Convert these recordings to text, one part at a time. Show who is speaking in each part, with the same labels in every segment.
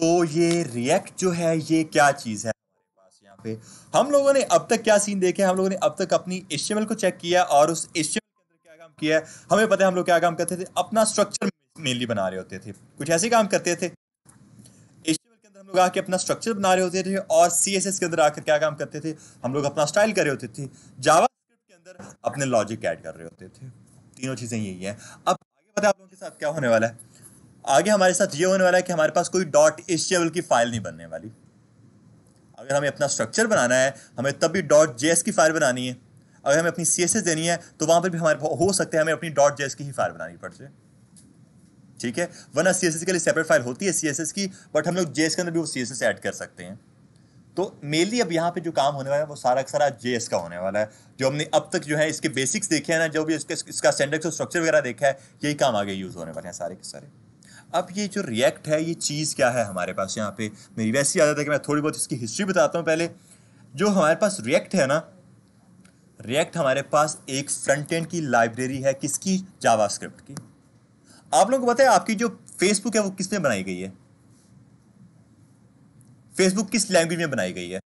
Speaker 1: तो ये रिएक्ट जो है ये क्या चीज़ है पे हम लोगों ने अब तक क्या सीन देखे हम लोगों ने अब तक अपनी एच को चेक किया और उस एच के अंदर क्या काम किया है हमें पता है हम लोग क्या काम करते थे अपना स्ट्रक्चर मेनली बना रहे होते थे कुछ ऐसे काम करते थे के अंदर हम लोग आके अपना स्ट्रक्चर बना रहे होते थे और सी के अंदर आकर क्या काम करते थे हम लोग अपना स्टाइल कर रहे होते थे जावा के अंदर अपने लॉजिक ऐड कर रहे होते थे तीनों चीज़ें यही हैं अब आगे पता है आप लोगों के साथ क्या होने वाला है आगे हमारे साथ ये होने वाला है कि हमारे पास कोई डॉट एच की फाइल नहीं बनने वाली अगर हमें अपना स्ट्रक्चर बनाना है हमें तब भी डॉट जे की फाइल बनानी है अगर हमें अपनी सी देनी है तो वहाँ पर भी हमारे हो सकता है हमें अपनी डॉट जे की ही फाइल बनानी पड़ जाए ठीक है वरना सी के लिए सेपरेट फाइल होती है सी की बट हम लोग जे के अंदर भी वो सी एस ऐड कर सकते हैं तो मेनली अब यहाँ पे जो काम होने वाला है वो सारा का सारा जे का होने वाला है जो हमने अब तक जो है इसके बेसिक्स देखे हैं ना जो भी इसके इसका सेंडेक्स और स्ट्रक्चर वगैरह देखा है यही काम आगे यूज़ होने वाले हैं सारे के सारे अब ये जो रिएक्ट है ये चीज़ क्या है हमारे पास यहाँ पे मेरी वैसी याद है कि मैं थोड़ी बहुत इसकी हिस्ट्री बताता हूँ पहले जो हमारे पास रिएक्ट है ना रिएक्ट हमारे पास एक फ्रंट एंड की लाइब्रेरी है किसकी जावास्क्रिप्ट की आप लोगों को पता है आपकी जो फेसबुक है वो किसने बनाई गई है फेसबुक किस लैंग्वेज में बनाई गई है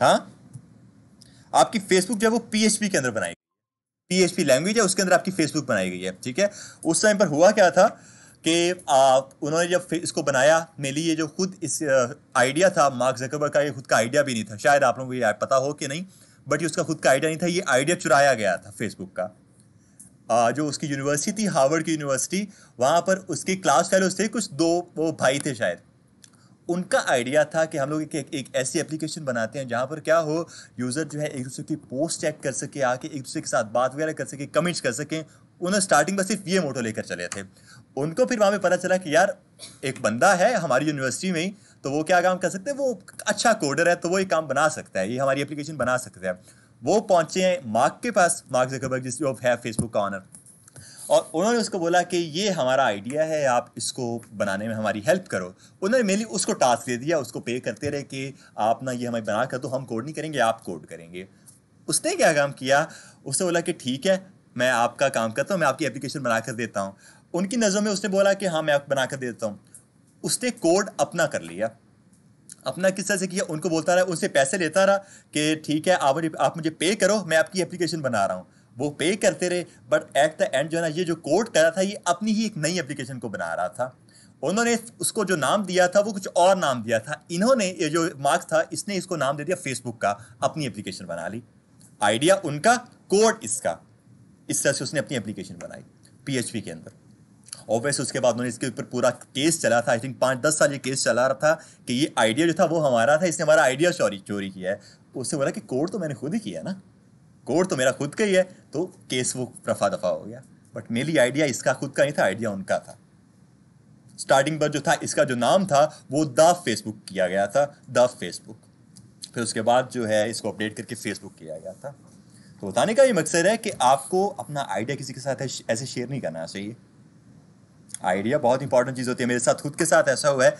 Speaker 1: हाँ आपकी फेसबुक जो है वो पीएचपी के अंदर बनाई गई पीएचपी लैंग्वेज है उसके अंदर आपकी फेसबुक बनाई गई है ठीक है उस टाइम पर हुआ क्या था कि उन्होंने जब इसको बनाया मेरे लिए जो खुद इस आइडिया था मार्क जकबर का ये खुद का आइडिया भी नहीं था शायद आप लोगों को ये पता हो कि नहीं बट ये उसका खुद का आइडिया नहीं था ये आइडिया चुराया गया था फेसबुक का आ, जो उसकी यूनिवर्सिटी थी हार्वर्ड की यूनिवर्सिटी वहाँ पर उसके क्लास फेलोज थे कुछ दो वो भाई थे शायद उनका आइडिया था कि हम लोग एक, एक, एक ऐसी एप्लीकेशन बनाते हैं जहाँ पर क्या हो यूज़र जो है एक दूसरे की पोस्ट चेक कर सके आके एक दूसरे के साथ बात वगैरह कर सके कमेंट्स कर सकें उन्होंने स्टार्टिंग में सिर्फ ये मोटो लेकर चले थे उनको फिर वहाँ पे पता चला कि यार एक बंदा है हमारी यूनिवर्सिटी में ही तो वो क्या काम कर सकते हैं वो अच्छा कोडर है तो वो ये काम बना सकता है ये हमारी एप्लीकेशन बना सकता है वो पहुँचे हैं मार्क के पास मार्क जकरबर्ग जिस है फेसबुक का ऑनर और उन्होंने उसको बोला कि ये हमारा आइडिया है आप इसको बनाने में हमारी हेल्प करो उन्होंने मेनली उसको टास्क दे दिया उसको पे करते रहे कि आप ना ये हमें बना कर दो तो हम कोड नहीं करेंगे आप कोड करेंगे उसने क्या काम किया उसने बोला कि ठीक है मैं आपका काम करता हूँ मैं आपकी एप्लीकेशन बना कर देता हूँ उनकी नजर में उसने बोला कि हाँ मैं आप बना कर दे देता हूँ उसने कोड अपना कर लिया अपना किस तरह से किया उनको बोलता रहा उनसे पैसे लेता रहा कि ठीक है आप आप मुझे पे करो मैं आपकी एप्लीकेशन बना रहा हूँ वो पे करते रहे बट एट द एंड जो है ना ये जो कोड कर रहा था ये अपनी ही एक नई एप्लीकेशन को बना रहा था उन्होंने उसको जो नाम दिया था वो कुछ और नाम दिया था इन्होंने ये जो मार्क्स था इसने इसको नाम दे दिया फेसबुक का अपनी एप्लीकेशन बना ली आइडिया उनका कोड इसका इस तरह से उसने अपनी एप्लीकेशन बनाई पी के अंदर ऑब्वियस उसके बाद उन्होंने इसके ऊपर पूरा केस चला था आई थिंक पाँच दस साल ये केस चला रहा था कि ये आइडिया जो था वो हमारा था इसने हमारा आइडिया चोरी चोरी किया है उससे बोला कि कोड तो मैंने खुद ही किया ना कोड तो मेरा खुद का ही है तो केस वो रफा दफा हो गया बट मेरी आइडिया इसका खुद का नहीं था आइडिया उनका था स्टार्टिंग पर जो था इसका जो नाम था वो द फेसबुक किया गया था द फेसबुक फिर उसके बाद जो है इसको अपडेट करके फेसबुक किया गया था तो बताने का ये मकसद है कि आपको अपना आइडिया किसी के साथ ऐसे शेयर नहीं करना चाहिए आइडिया बहुत इंपॉर्टेंट चीज़ होती है मेरे साथ खुद के साथ ऐसा हुआ है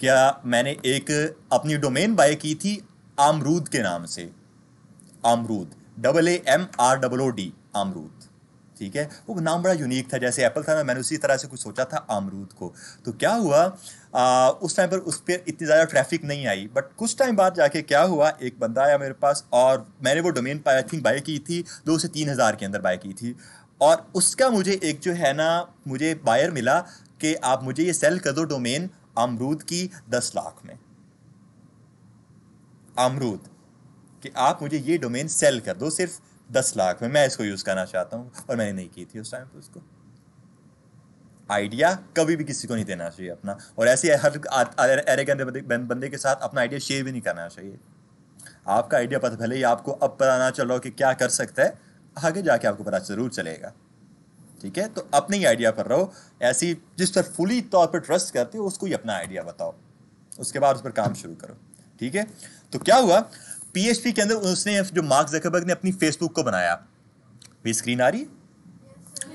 Speaker 1: क्या मैंने एक अपनी डोमेन बाय की थी आमरूद के नाम से आमरूद double A M R double O D आमरूद ठीक है वो नाम बड़ा यूनिक था जैसे एप्पल था ना मैंने उसी तरह से कुछ सोचा था आमरूद को तो क्या हुआ आ, उस टाइम पर उस पर इतनी ज़्यादा ट्रैफिक नहीं आई बट कुछ टाइम बाद जाके क्या हुआ एक बंदा आया मेरे पास और मैंने वो डोमेन पर आई थिंक बाय की थी दो से तीन हज़ार के अंदर बाय की थी और उसका मुझे एक जो है ना मुझे बायर मिला कि आप मुझे ये सेल कर दो डोमेन अमरूद की दस लाख में अमरूद कि आप मुझे ये डोमेन सेल कर दो सिर्फ दस लाख में मैं इसको यूज़ करना चाहता हूँ और मैंने नहीं की थी उस टाइम पर उसको आइडिया कभी भी किसी को नहीं देना चाहिए अपना और ऐसे हर अरे बंदे के साथ अपना आइडिया शेयर भी नहीं करना चाहिए आपका आइडिया पता भले ही आपको अब पता ना चलो कि क्या कर सकता है आगे जाके आपको पता जरूर चलेगा ठीक है तो अपने ही आइडिया पर रहो ऐसी जिस पर फुली तौर पर ट्रस्ट करते हो उसको ही अपना आइडिया बताओ उसके बाद उस पर काम शुरू करो ठीक है तो क्या हुआ पी के अंदर उसने जो मार्क जकबर्ग ने अपनी फेसबुक को बनाया स्क्रीन आ रही है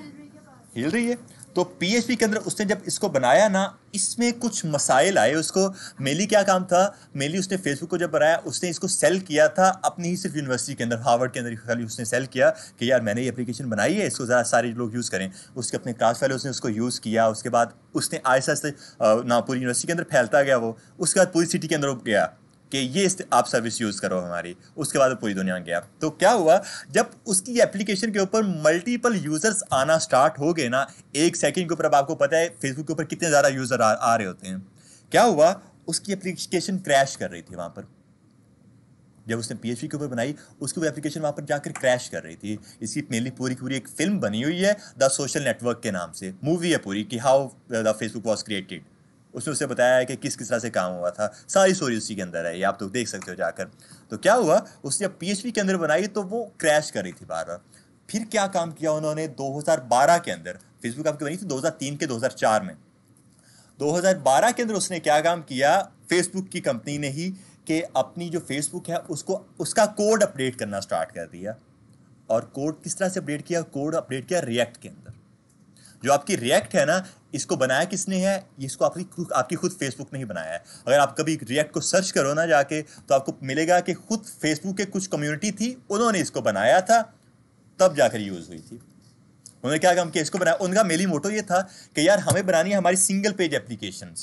Speaker 1: हिल रही है तो पीएचपी के अंदर उसने जब इसको बनाया ना इसमें कुछ मसाइल आए उसको मेली क्या काम था मेली उसने फेसबुक को जब बनाया उसने इसको सेल किया था अपनी ही सिर्फ यूनिवर्सिटी के अंदर हार्वर्ड के अंदर खाली उसने सेल किया कि यार मैंने ये एप्लीकेशन बनाई है इसको ज़्यादा सारे लोग यूज़ करें उसके अपने क्लास फेलोज ने उसको यूज़ किया उसके बाद उसने आहिस्ते आहिस्ते ना पूरी यूनिवर्सिटी के अंदर फैलता गया वो उसके बाद पूरी सिटी के अंदर गया कि ये आप सर्विस यूज़ करो हमारी उसके बाद पूरी दुनिया गया तो क्या हुआ जब उसकी एप्लीकेशन के ऊपर मल्टीपल यूज़र्स आना स्टार्ट हो गए ना एक सेकंड के ऊपर अब आपको पता है फेसबुक के ऊपर कितने ज़्यादा यूज़र आ, आ रहे होते हैं क्या हुआ उसकी एप्लीकेशन क्रैश कर रही थी वहाँ पर जब उसने पी के ऊपर बनाई उसकी वो एप्लीकेशन वहाँ पर जाकर क्रैश कर रही थी इसकी मेनली पूरी पूरी एक फिल्म बनी हुई है द सोशल नेटवर्क के नाम से मूवी है पूरी कि how the Facebook was created उसने उसे बताया कि किस किस तरह से काम हुआ था सारी स्टोरी उसी के अंदर है ये आप तो देख सकते हो जाकर तो क्या हुआ उसने जब पी के अंदर बनाई तो वो क्रैश कर रही थी बार बार फिर क्या काम किया उन्होंने 2012 के अंदर फेसबुक आपकी बनी थी 2003 के 2004 में 2012 के अंदर उसने क्या काम किया फेसबुक की कंपनी ने ही कि अपनी जो फेसबुक है उसको उसका कोड अपडेट करना स्टार्ट कर दिया और कोड किस तरह से अपडेट किया कोड अपडेट किया रिएक्ट के अंदर जो आपकी रिएक्ट है ना इसको बनाया किसने है इसको आपकी आपकी खुद फेसबुक ने ही बनाया है अगर आप कभी रिएक्ट को सर्च करो ना जाके तो आपको मिलेगा कि खुद फेसबुक के कुछ कम्युनिटी थी उन्होंने इसको बनाया था तब जाकर यूज़ हुई थी उन्होंने क्या काम किया इसको बनाया उनका मेली मोटो ये था कि यार हमें बनानी है हमारी single page application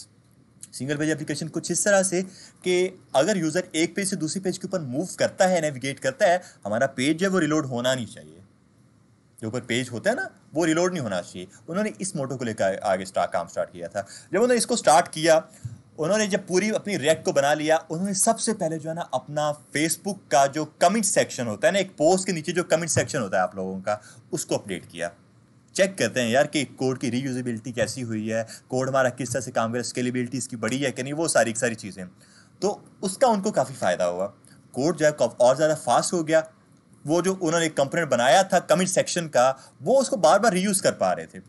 Speaker 1: single page application कुछ इस तरह से कि अगर यूज़र एक पेज से दूसरे पेज के ऊपर मूव करता है नेविगेट करता है हमारा पेज जो है वो रिलोड होना नहीं चाहिए जो ऊपर पेज होता है ना वो रिलोड नहीं होना चाहिए उन्होंने इस मोटो को लेकर आगे स्टार्ट काम स्टार्ट किया था जब उन्होंने इसको स्टार्ट किया उन्होंने जब पूरी अपनी रैक को बना लिया उन्होंने सबसे पहले जो है ना अपना फेसबुक का जो कमेंट सेक्शन होता है ना एक पोस्ट के नीचे जो कमेंट सेक्शन होता है आप लोगों का उसको अपडेट किया चेक करते हैं यार कि कोड की रीयूजेबिलिटी कैसी हुई है कोड हमारा किस तरह से काम कर स्केलेबिलिटी इसकी बड़ी है कि नहीं वो सारी सारी चीज़ें तो उसका उनको काफ़ी फ़ायदा हुआ कोड जो है और ज़्यादा फास्ट हो गया वो जो उन्होंने कंपोनेंट बनाया था कमेंट सेक्शन का वो उसको बार बार रीयूज़ कर पा रहे थे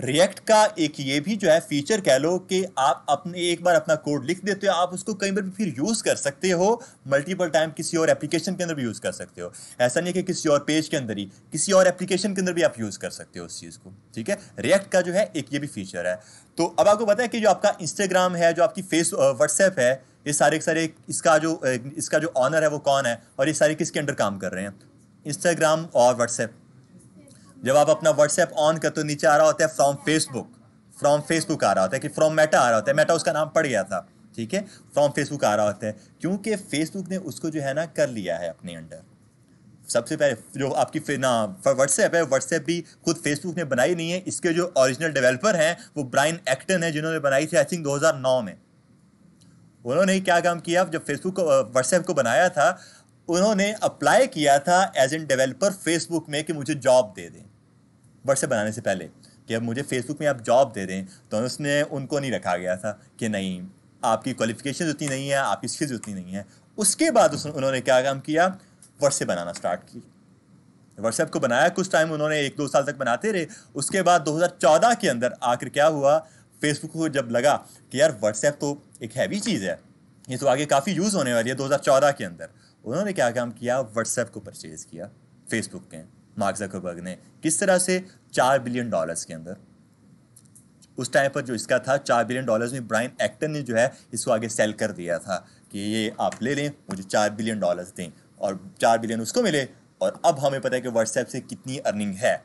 Speaker 1: रिएक्ट का एक ये भी जो है फीचर कह लो कि आप अपने एक बार अपना कोड लिख देते हो आप उसको कई बार भी फिर यूज़ कर सकते हो मल्टीपल टाइम किसी और एप्लीकेशन के अंदर भी यूज़ कर सकते हो ऐसा नहीं है कि किसी और पेज के अंदर ही किसी और एप्लीकेशन के अंदर भी आप यूज़ कर सकते हो उस चीज़ को ठीक है रिएक्ट का जो है एक ये भी फीचर है तो अब आपको पता है कि जो आपका इंस्टाग्राम है जो आपकी फेस व्हाट्सएप है ये सारे सारे इसका जो इसका जो ऑनर है वो कौन है और ये सारे किसके अंडर काम कर रहे हैं इंस्टाग्राम और व्हाट्सएप जब आप अपना व्हाट्सएप ऑन कर तो नीचे आ रहा होता है फ्रॉम फेसबुक फ्रॉम फेसबुक आ रहा होता है कि फ्रॉम मेटा आ रहा होता है मेटा उसका नाम पड़ गया था ठीक है फ्रॉम फेसबुक आ रहा होता है क्योंकि फेसबुक ने उसको जो है ना कर लिया है अपने अंडर सबसे पहले जो आपकी ना व्हाट्सएप है व्हाट्सएप भी खुद फेसबुक ने बनाई नहीं है इसके जो ओरिजिनल डेवलपर हैं वो ब्राइन एक्टन है जिन्होंने बनाई थी आई थिंक 2009 में उन्होंने क्या काम किया जब फेसबुक को व्हाट्सएप को बनाया था उन्होंने अप्लाई किया था एज एन डेवलपर फेसबुक में कि मुझे जॉब दे दें व्हाट्सएप बनाने से पहले कि अब मुझे फेसबुक में आप जॉब दे दें तो उसने उनको नहीं रखा गया था कि नहीं आपकी क्वालिफिकेशन उतनी नहीं है आपकी स्किल्स उतनी नहीं है उसके बाद उस, उन्होंने क्या काम किया व्हाट्सएप बनाना स्टार्ट की व्हाट्सएप को बनाया कुछ टाइम उन्होंने एक दो साल तक बनाते रहे उसके बाद 2014 के अंदर आखिर क्या हुआ फेसबुक को जब लगा कि यार व्हाट्सएप तो एक हैवी चीज़ है ये तो आगे काफ़ी यूज़ होने वाली है 2014 के अंदर उन्होंने क्या काम किया व्हाट्सएप को परचेज़ किया फेसबुक के मार्क जकरबर्ग ने किस तरह से चार बिलियन डॉलर्स के अंदर उस टाइम पर जो इसका था चार बिलियन डॉलर्स में ब्राइन एक्टर ने जो है इसको आगे सेल कर दिया था कि ये आप ले लें मुझे चार बिलियन डॉलर्स दें और चार बिलियन उसको मिले और अब हमें पता है कि व्हाट्सएप से कितनी अर्निंग है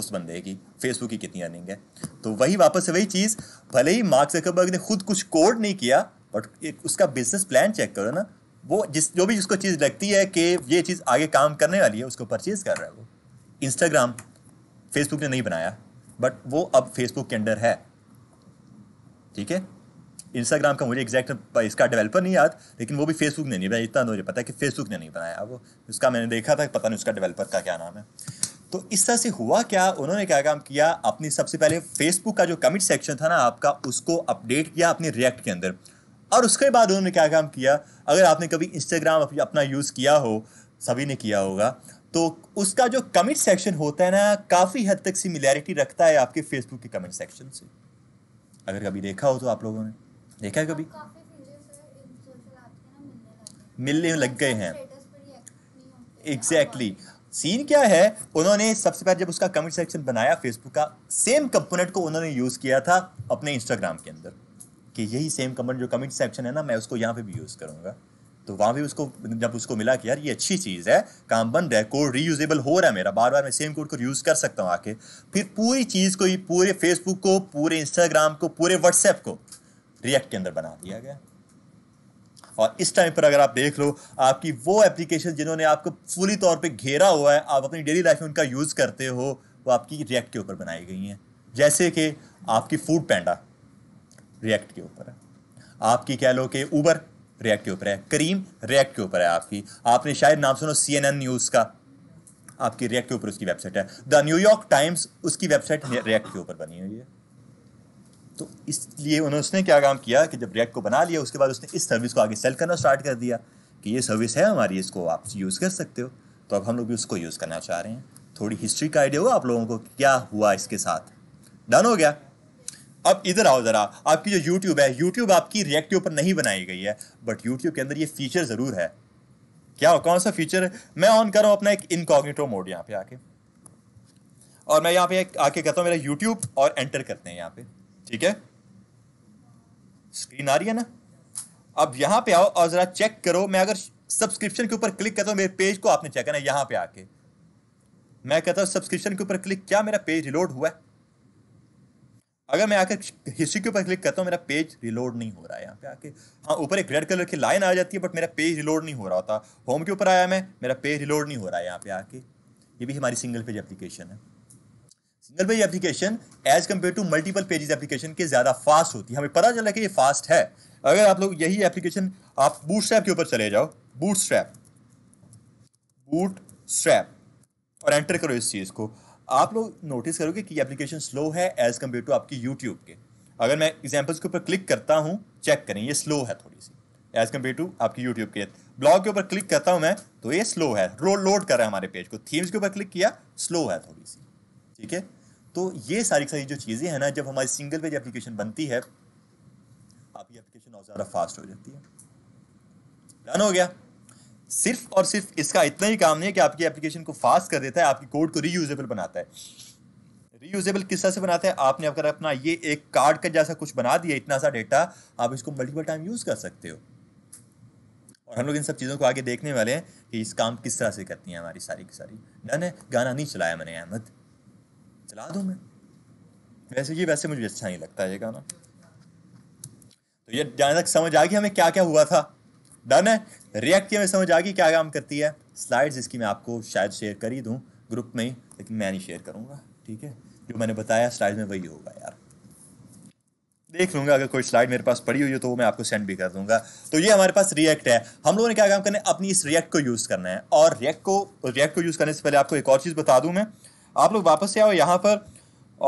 Speaker 1: उस बंदे की फेसबुक की कितनी अर्निंग है तो वही वापस से वही चीज़ भले ही मार्क जकरबर्ग ने खुद कुछ कोड नहीं किया बट उसका बिजनेस प्लान चेक करो ना वो जिस जो भी जिसको चीज़ लगती है कि ये चीज़ आगे काम करने वाली है उसको परचेज़ कर रहा है वो इंस्टाग्राम फेसबुक ने नहीं बनाया बट वो अब फेसबुक के अंडर है ठीक है इंस्टाग्राम का मुझे एग्जैक्ट इसका डेवलपर नहीं याद लेकिन वो भी फेसबुक ने नहीं बनाया इतना मुझे पता है कि फेसबुक ने नहीं बनाया वो उसका मैंने देखा था पता नहीं उसका डेवलपर का क्या नाम है तो इस तरह से हुआ क्या उन्होंने क्या काम किया अपनी सबसे पहले फेसबुक का जो कमिट सेक्शन था ना आपका उसको अपडेट किया अपने रिएक्ट के अंदर और उसके बाद उन्होंने क्या काम किया अगर आपने कभी इंस्टाग्राम अपना यूज़ किया हो सभी ने किया होगा तो उसका जो कमेंट सेक्शन होता है ना काफ़ी हद तक सिमिलैरिटी रखता है आपके फेसबुक के कमेंट सेक्शन से अगर कभी देखा हो तो आप लोगों ने देखा है कभी हाँ, मिलने लग गए हैं एग्जैक्टली सीन क्या है उन्होंने सबसे पहले जब उसका कमेंट सेक्शन बनाया फेसबुक का सेम कंपोनेंट को उन्होंने यूज़ किया था अपने इंस्टाग्राम के अंदर कि यही सेम कमेंट जो कमेंट सेक्शन है ना मैं उसको यहाँ पे भी यूज़ करूँगा तो वहाँ भी उसको जब उसको मिला कि यार ये अच्छी चीज़ है काम बन रहा है कोड रीयूजेबल हो रहा है मेरा बार बार मैं सेम कोड को यूज़ कर सकता हूँ आके फिर पूरी चीज़ को ही पूरे फेसबुक को पूरे इंस्टाग्राम को पूरे व्हाट्सएप को रिएक्ट के अंदर बना दिया गया और इस टाइम पर अगर आप देख लो आपकी वो एप्लीकेशन जिन्होंने आपको पूरी तौर पे घेरा हुआ है आप अपनी डेली लाइफ में उनका यूज़ करते हो वो आपकी रिएक्ट के ऊपर बनाई गई हैं जैसे कि आपकी फूड पैंडा रिएक्ट के ऊपर है आपकी कह लो कि ऊबर रिएक्ट के ऊपर है करीम रिएक्ट के ऊपर है आपकी आपने शायद नाम सुनो सी एन एन न्यूज़ का आपकी रिएक्ट के ऊपर उसकी वेबसाइट है द न्यूयॉर्क टाइम्स उसकी वेबसाइट रिएक्ट के ऊपर बनी हुई है तो इसलिए उन्होंने उसने क्या काम किया कि जब रिएक्ट को बना लिया उसके बाद उसने इस सर्विस को आगे सेल करना स्टार्ट कर दिया कि ये सर्विस है हमारी इसको आप यूज़ कर सकते हो तो अब हम लोग भी उसको यूज़ करना चाह रहे हैं थोड़ी हिस्ट्री का आइडिया हुआ आप लोगों को क्या हुआ इसके साथ डन हो गया अब इधर आओ ज़रा आपकी जो यूट्यूब है यूट्यूब आपकी रिएक्ट के ऊपर नहीं बनाई गई है बट यूट्यूब के अंदर ये फीचर ज़रूर है क्या हो कौन सा फीचर मैं ऑन कर रहा हूं अपना एक इनकॉग्निटो मोड यहां पे आके और मैं यहां पे आके कहता हूं मेरा YouTube और एंटर करते हैं यहां पे ठीक है स्क्रीन आ रही है ना अब यहां पे आओ और ज़रा चेक करो मैं अगर सब्सक्रिप्शन के ऊपर क्लिक करता हूँ मेरे पेज को आपने चेक करना यहां पे आके मैं कहता हूं सब्सक्रिप्शन के ऊपर क्लिक क्या मेरा पेज रिलोड हुआ है अगर मैं आकर हिस्ट्री के ऊपर क्लिक करता हूँ मेरा पेज रिलोड नहीं हो रहा है यहाँ पे आके हाँ ऊपर एक रेड कलर की लाइन आ जाती है बट मेरा पेज रिलोड नहीं हो रहा होता होम के ऊपर आया मैं मेरा पेज रिलोड नहीं हो रहा है यहाँ पे आके ये भी हमारी सिंगल पेज एप्लीकेशन है single page application as compare to multiple pages application के ज़्यादा फास्ट होती है हमें पता चला कि ये फास्ट है अगर आप लोग यही एप्लीकेशन आप बूट स्ट्रैप के ऊपर चले जाओ बूट स्ट्रैप बूट स्ट्रैप और एंटर करो इस चीज़ को आप लोग नोटिस करोगे कि एप्लीकेशन स्लो है एज कम्पेयर टू आपकी यूट्यूब के अगर मैं एग्जाम्पल्स के ऊपर क्लिक करता हूँ चेक करें ये स्लो है थोड़ी सी एज कम्पेयर टू आपकी यूट्यूब के ब्लॉग के ऊपर क्लिक करता हूँ मैं तो ये स्लो है रो लोड कर रहा है हमारे पेज को थीम्स के ऊपर क्लिक किया स्लो है थोड़ी सी ठीक है तो ये सारी सारी जो चीज़ें हैं ना जब हमारी सिंगल पेज एप्लीकेशन बनती है आपकी एप्लीकेशन और ज़्यादा फास्ट हो जाती है डन हो गया सिर्फ और सिर्फ इसका इतना ही काम नहीं है कि आपकी एप्लीकेशन को फास्ट कर देता है आपकी कोड को रीयूजेबल बनाता है रीयूजेबल किस तरह से बनाता है आपने अगर अपना ये एक कार्ड का जैसा कुछ बना दिया इतना सा डेटा आप इसको मल्टीपल टाइम यूज़ कर सकते हो और हम लोग इन सब चीज़ों को आगे देखने वाले हैं कि इस काम किस तरह से करती हैं हमारी सारी की सारी डन है गाना नहीं चलाया मैंने अहमद चला दूँ मैं वैसे ये वैसे मुझे अच्छा नहीं लगता ये गाना तो ये जहाँ तक समझ आ गया हमें क्या क्या हुआ था डन है रिएक्ट की समझ आ गई क्या काम करती है स्लाइड्स इसकी मैं आपको शायद शेयर कर ही दूँ ग्रुप में ही लेकिन मैं नहीं शेयर करूँगा ठीक है जो मैंने बताया स्लाइड में वही होगा यार देख लूंगा अगर कोई स्लाइड मेरे पास पड़ी हुई है तो वो मैं आपको सेंड भी कर दूंगा तो ये हमारे पास रिएक्ट है हम लोगों ने क्या काम करना है अपनी इस रिएक्ट को यूज़ करना है और रिएक्ट को रिएक्ट को यूज़ करने से पहले आपको एक और चीज़ बता दूं मैं आप लोग वापस से आओ यहाँ पर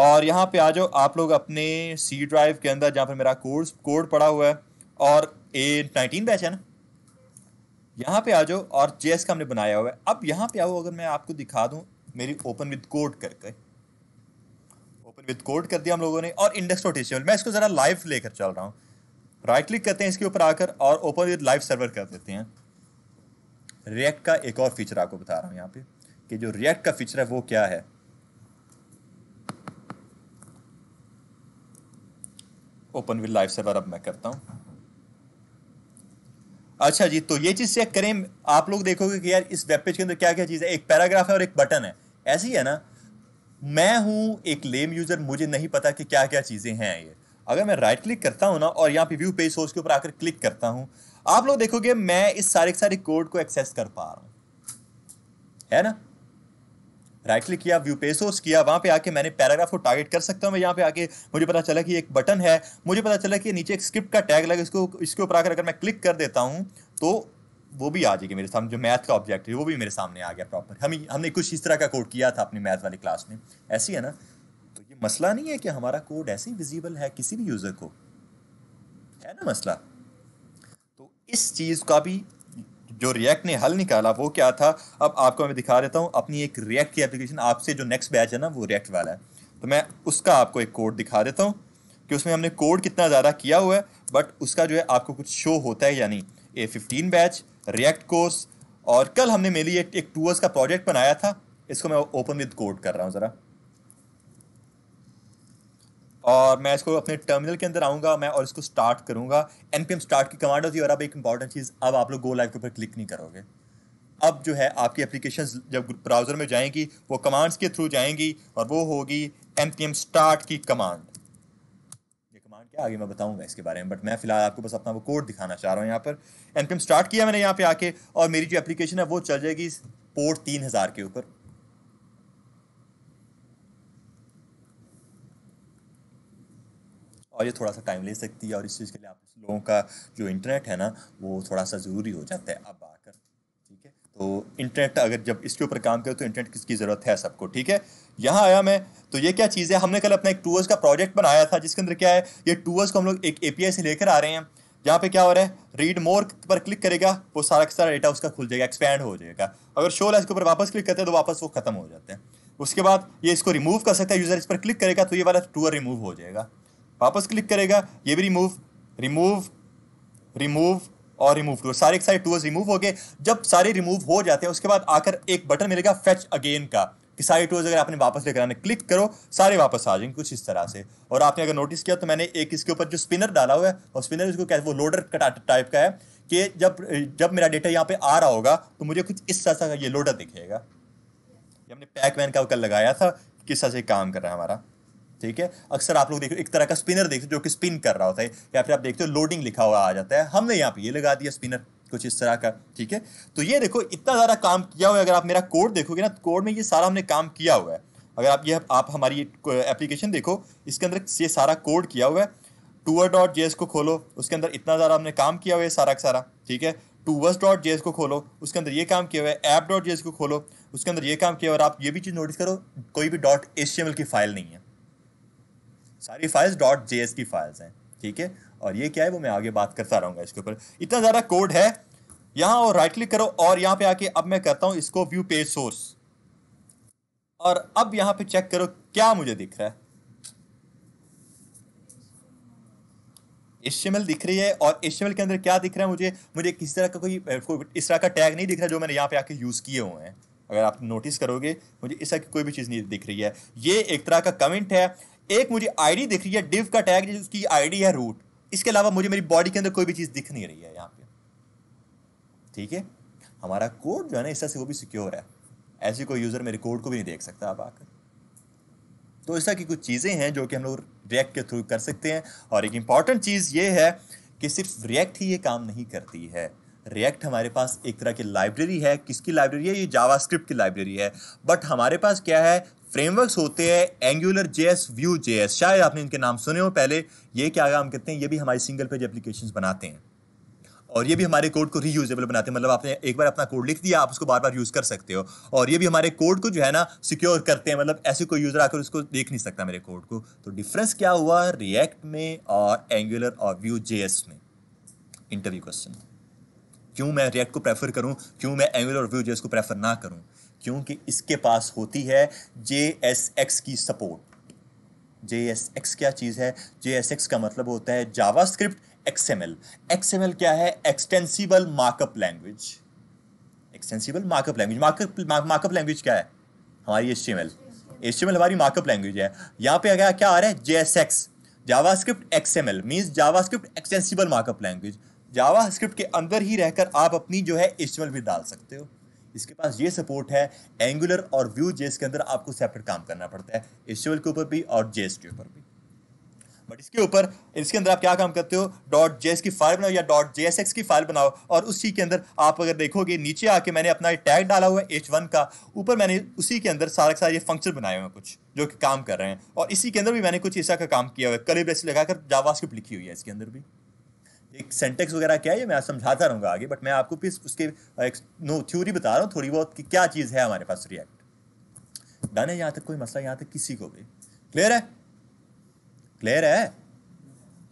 Speaker 1: और यहाँ पे आ जाओ आप लोग अपने सी ड्राइव के अंदर जहाँ पर मेरा कोर्स कोड पड़ा हुआ है और ए नाइनटीन बैच है ना यहाँ पे आ जाओ और जेएस का हमने बनाया हुआ है अब यहाँ पे आओ अगर मैं आपको दिखा दूँ मेरी ओपन विद कोड करके ओपन विद कोड कर दिया हम लोगों ने और इंडेक्स डॉट मैं इसको ज़रा लाइव लेकर चल रहा हूँ राइट क्लिक करते हैं इसके ऊपर आकर और ओपन विद लाइव सर्वर कर देते हैं रिएक्ट का एक और फीचर आपको बता रहा हूँ यहाँ पे कि जो रिएक्ट का फीचर है वो क्या है ओपन विद लाइव सर्वर अब मैं करता हूँ अच्छा जी तो ये चीज़ चेक करें आप लोग देखोगे कि यार इस वेब पेज के अंदर क्या क्या चीज़ है एक पैराग्राफ है और एक बटन है ऐसे ही है ना मैं हूं एक लेम यूज़र मुझे नहीं पता कि क्या क्या चीज़ें हैं ये अगर मैं राइट क्लिक करता हूं ना और यहाँ पे व्यू पेज सोर्स के ऊपर आकर क्लिक करता हूँ आप लोग देखोगे मैं इस सारे सारे कोड को एक्सेस कर पा रहा हूं है ना राइट क्लिक किया व्यू पेसोस किया वहाँ पे आके मैंने पैराग्राफ को टारगेट कर सकता हूँ मैं यहाँ पे आके मुझे पता चला कि एक बटन है मुझे पता चला कि नीचे एक स्क्रिप्ट का टैग लगा इसको इसके ऊपर आकर अगर मैं क्लिक कर देता हूँ तो वो भी आ जाएगी मेरे सामने जो मैथ का ऑब्जेक्ट है वो भी मेरे सामने आ गया प्रॉपर हम हमने कुछ इस तरह का कोड किया था अपनी मैथ वाली क्लास में ऐसी है ना तो ये मसला नहीं है कि हमारा कोड ऐसे ही विजिबल है किसी भी यूज़र को है ना मसला तो इस चीज़ का भी जो रिएक्ट ने हल निकाला वो क्या था अब आपको मैं दिखा देता हूँ अपनी एक रिएक्ट की एप्लीकेशन आपसे जो नेक्स्ट बैच है ना वो रिएक्ट वाला है तो मैं उसका आपको एक कोड दिखा देता हूँ कि उसमें हमने कोड कितना ज़्यादा किया हुआ है बट उसका जो है आपको कुछ शो होता है यानी A fifteen batch React course और कल हमने मेरी एक टूअर्स का प्रोजेक्ट बनाया था इसको मैं ओपन विद कोड कर रहा हूँ ज़रा और मैं इसको अपने टर्मिनल के अंदर आऊँगा मैं और इसको स्टार्ट करूँगा एन पी एम स्टार्ट की कमांड होती है और अब एक इंपॉर्टेंट चीज़ अब आप लोग गो लाइव के ऊपर क्लिक नहीं करोगे अब जो है आपकी एप्लीकेशन जब ब्राउज़र में जाएंगी वो कमांड्स के थ्रू जाएंगी और वो होगी एन स्टार्ट की कमांड ये कमांड क्या आगे मैं बताऊंगा इसके बारे में बट मैं फिलहाल आपको बस अपना वो कोड दिखाना चाह रहा हूँ यहाँ पर एन पी एम स्टार्ट किया मैंने यहाँ पे आके और मेरी जो एप्लीकेशन है वो चल जाएगी पोर्ट तीन हज़ार के ऊपर और ये थोड़ा सा टाइम ले सकती है और इस चीज़ के लिए आप लोगों का जो इंटरनेट है ना वो थोड़ा सा ज़रूरी हो जाता है अब आकर ठीक है तो इंटरनेट अगर जब इसके ऊपर काम करो तो इंटरनेट किसकी ज़रूरत है सबको ठीक है यहाँ आया मैं तो ये क्या चीज़ है हमने कल अपना एक टूअर्स का प्रोजेक्ट बनाया था जिसके अंदर क्या है ये टूअर्स को हम लोग एक ए से लेकर आ रहे हैं जहाँ पे क्या हो रहा है रीड मोर पर क्लिक करेगा वो सारा का सारा डेटा उसका खुल जाएगा एक्सपैंड हो जाएगा अगर शो लाइस के ऊपर वापस क्लिक करते हैं तो वापस वो खत्म हो जाते हैं उसके बाद ये इसको रिमूव कर सकता है यूज़र इस पर क्लिक करेगा तो ये वाला टूअर रिमूव हो जाएगा वापस क्लिक करेगा ये भी रिमूव रिमूव रिमूव और रिमूव टू सारे एक सारे टूअर्स रिमूव हो गए जब सारे रिमूव हो जाते हैं उसके बाद आकर एक बटन मिलेगा फैच अगेन का कि सारे टूल्स अगर आपने वापस लेकर आने क्लिक करो सारे वापस आ जाएंगे कुछ इस तरह से और आपने अगर नोटिस किया तो मैंने एक इसके ऊपर जो स्पिनर डाला हुआ है और स्पिनर इसको क्या वो लोडर टाइप का है कि जब जब मेरा डेटा यहाँ पे आ रहा होगा तो मुझे कुछ इस तरह का ये लोडर दिखेगा हमने पैक वैन का कल लगाया था किस तरह से काम कर रहा है हमारा ठीक है अक्सर आप लोग देखो एक तरह का स्पिनर देखते हो जो कि स्पिन कर रहा होता है या फिर आप देखते हो लोडिंग लिखा हुआ आ जाता है हमने यहाँ पे ये लगा दिया स्पिनर कुछ इस तरह का ठीक है तो ये देखो इतना ज़्यादा काम किया हुआ है अगर आप मेरा कोड देखोगे ना तो कोड में ये सारा हमने काम किया हुआ है अगर आप ये आप हमारी एप्लीकेशन देखो इसके अंदर ये सारा कोड किया हुआ है टूअर डॉट जे को खोलो उसके अंदर इतना ज़्यादा हमने काम किया हुआ है सारा का सारा ठीक है टूवर्स डॉट जे को खोलो उसके अंदर ये काम किया हुआ है ऐप डॉट जे को खोलो उसके अंदर ये काम किया और आप ये भी चीज़ नोटिस करो कोई भी डॉट एच की फाइल नहीं है सारी फाइल्स डॉट जे की फाइल्स हैं ठीक है और ये क्या है वो मैं आगे बात करता रहूँगा इसके ऊपर इतना ज़्यादा कोड है यहाँ और राइट क्लिक करो और यहाँ पे आके अब मैं करता हूँ इसको व्यू पेज सोर्स और अब यहाँ पे चेक करो क्या मुझे दिख रहा है एचटीएमएल दिख रही है और एचटीएमएल के अंदर क्या दिख रहा है मुझे मुझे किसी तरह का कोई इस तरह का टैग नहीं दिख रहा जो मैंने यहाँ पे आके यूज़ किए हुए हैं अगर आप नोटिस करोगे मुझे इस तरह की कोई भी चीज़ नहीं दिख रही है ये एक तरह का कमेंट है एक मुझे आईडी दिख रही है डिव का टैग जिसकी आईडी है रूट इसके अलावा मुझे मेरी बॉडी के अंदर कोई भी चीज़ दिख नहीं रही है यहाँ पे ठीक है हमारा कोड जो है ना इस तरह से वो भी सिक्योर है ऐसे कोई यूज़र मेरे कोड को भी नहीं देख सकता आप आकर तो इस तरह की कुछ चीज़ें हैं जो कि हम लोग रिएक्ट के थ्रू कर सकते हैं और एक इंपॉर्टेंट चीज़ ये है कि सिर्फ रिएक्ट ही ये काम नहीं करती है रिएक्ट हमारे पास एक तरह की लाइब्रेरी है किसकी लाइब्रेरी है ये जावास्क्रिप्ट की लाइब्रेरी है बट हमारे पास क्या है फ्रेमवर्क्स होते हैं Angular J S Vue J S शायद आपने इनके नाम सुने हो पहले ये क्या काम करते हैं ये भी हमारी सिंगल पेज एप्लीकेशन बनाते हैं और ये भी हमारे कोड को रीयूजेबल बनाते हैं मतलब आपने एक बार अपना कोड लिख दिया आप उसको बार बार यूज़ कर सकते हो और ये भी हमारे कोड को जो है ना सिक्योर करते हैं मतलब ऐसे कोई यूज़र आकर उसको देख नहीं सकता मेरे कोड को तो डिफरेंस क्या हुआ रिएक्ट में और एंगुलर और व्यू जे में इंटरव्यू क्वेश्चन क्यों मैं रिएक्ट को प्रेफर करूँ क्यों मैं एंगुलर और व्यू जे को प्रेफर ना करूँ क्योंकि इसके पास होती है जे एस एक्स की सपोर्ट जे एस एक्स क्या चीज़ है जे एस एक्स का मतलब होता है जावा स्क्रिप्ट एक्सएमएल एक्सएमएल क्या है extensible markup language extensible markup language markup markup language क्या है हमारी H T M L H T M L हमारी मार्कअप लैंग्वेज है यहाँ पे क्या क्या आ रहा है J S X JavaScript X M L means JavaScript extensible markup language JavaScript के अंदर ही रहकर आप अपनी जो है एच टी एम एल भी डाल सकते हो इसके पास ये सपोर्ट है एंगुलर और व्यू जेस के अंदर आपको सेपरेट काम करना पड़ता है एसक्यूएल के ऊपर भी और जेस के ऊपर भी बट इसके ऊपर इसके अंदर आप क्या काम करते हो डॉट जेस की फाइल बनाओ या डॉट एक्स की फाइल बनाओ और उसी के अंदर आप अगर देखोगे नीचे आके मैंने अपना टैग डाला हुआ है एच वन का ऊपर मैंने उसी के अंदर सारा सारे फंक्शन बनाए हुए हैं कुछ जो कि काम कर रहे हैं और इसी के अंदर भी मैंने कुछ ऐसा का काम किया हुआ है कलिब्रेसी लगाकर जावास्क्रिप्ट लिखी हुई है इसके अंदर भी एक सेंटेक्स वगैरह क्या है ये मैं समझाता रहूँगा आगे बट मैं आपको फिर उसके एक नो थ्योरी बता रहा हूँ थोड़ी बहुत कि क्या चीज़ है हमारे पास रिएक्ट डन है यहाँ तक कोई मसला यहाँ तक किसी को भी क्लियर है क्लियर है